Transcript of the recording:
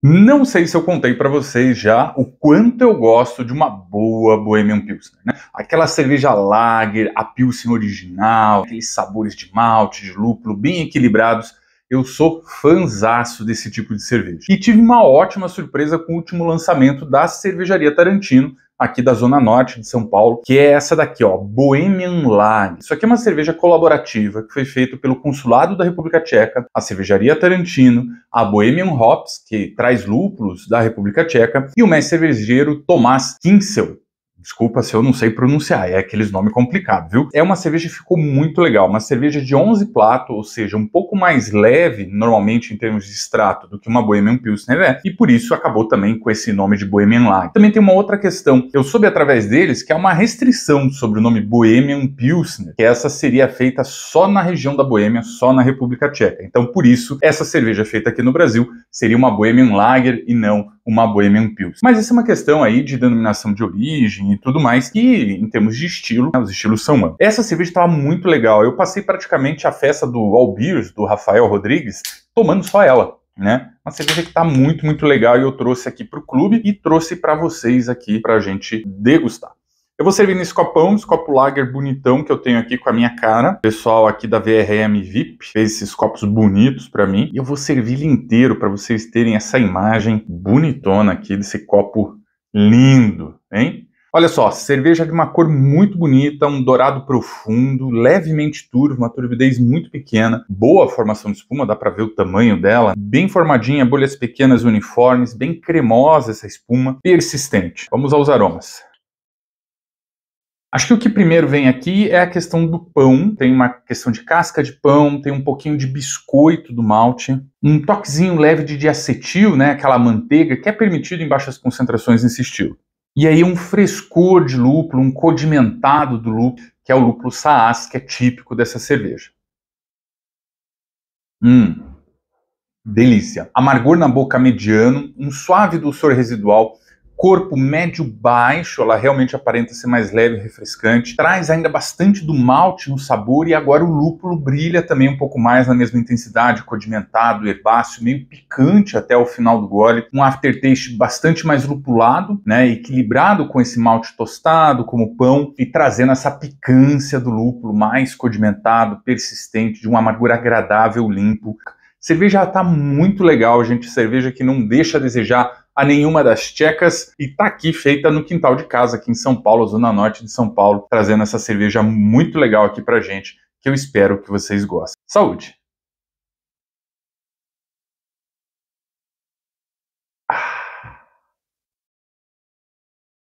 Não sei se eu contei para vocês já o quanto eu gosto de uma boa Bohemian Pilsner, né? Aquela cerveja lager, a Pilsen original, aqueles sabores de malte, de lúpulo bem equilibrados. Eu sou fanzaço desse tipo de cerveja. E tive uma ótima surpresa com o último lançamento da Cervejaria Tarantino, aqui da Zona Norte de São Paulo, que é essa daqui, ó, Bohemian Lager. Isso aqui é uma cerveja colaborativa que foi feita pelo Consulado da República Tcheca, a Cervejaria Tarantino, a Bohemian Hops, que traz lúpulos da República Tcheca, e o mestre cervejeiro Tomás Kinsel, Desculpa se eu não sei pronunciar, é aqueles nome complicado, viu? É uma cerveja que ficou muito legal, uma cerveja de 11 plato, ou seja, um pouco mais leve, normalmente em termos de extrato, do que uma Bohemian Pilsner é, e por isso acabou também com esse nome de Bohemian Lager. Também tem uma outra questão, eu soube através deles que há uma restrição sobre o nome Bohemian Pilsner, que essa seria feita só na região da Boêmia, só na República Tcheca. Então, por isso, essa cerveja feita aqui no Brasil seria uma Bohemian Lager e não uma Bohemian Pills. Mas essa é uma questão aí de denominação de origem e tudo mais, que em termos de estilo, né, os estilos são amplos. Essa cerveja estava muito legal. Eu passei praticamente a festa do All Beers, do Rafael Rodrigues, tomando só ela, né? Uma cerveja que está muito, muito legal e eu trouxe aqui para o clube e trouxe para vocês aqui para a gente degustar. Eu vou servir nesse copão, esse copo lager bonitão que eu tenho aqui com a minha cara. O pessoal aqui da VRM VIP fez esses copos bonitos para mim. E eu vou servir ele inteiro para vocês terem essa imagem bonitona aqui desse copo lindo, hein? Olha só, cerveja de uma cor muito bonita, um dourado profundo, levemente turvo, uma turbidez muito pequena, boa formação de espuma, dá para ver o tamanho dela, bem formadinha, bolhas pequenas uniformes, bem cremosa essa espuma, persistente. Vamos aos aromas. Acho que o que primeiro vem aqui é a questão do pão. Tem uma questão de casca de pão, tem um pouquinho de biscoito do malte, um toquezinho leve de diacetil, né, aquela manteiga que é permitido em baixas concentrações nesse estilo. E aí um frescor de lúpulo, um codimentado do lúpulo, que é o lúpulo saaz que é típico dessa cerveja. Hum, delícia. Amargor na boca mediano, um suave dulçor residual corpo médio-baixo, ela realmente aparenta ser mais leve e refrescante, traz ainda bastante do malte no sabor e agora o lúpulo brilha também um pouco mais na mesma intensidade, codimentado, herbáceo, meio picante até o final do gole, um aftertaste bastante mais lupulado, né, equilibrado com esse malte tostado, como pão, e trazendo essa picância do lúpulo mais codimentado, persistente, de uma amargura agradável, limpo. Cerveja está muito legal, gente. Cerveja que não deixa a desejar a nenhuma das tchecas e tá aqui feita no quintal de casa, aqui em São Paulo, zona norte de São Paulo, trazendo essa cerveja muito legal aqui pra gente, que eu espero que vocês gostem. Saúde!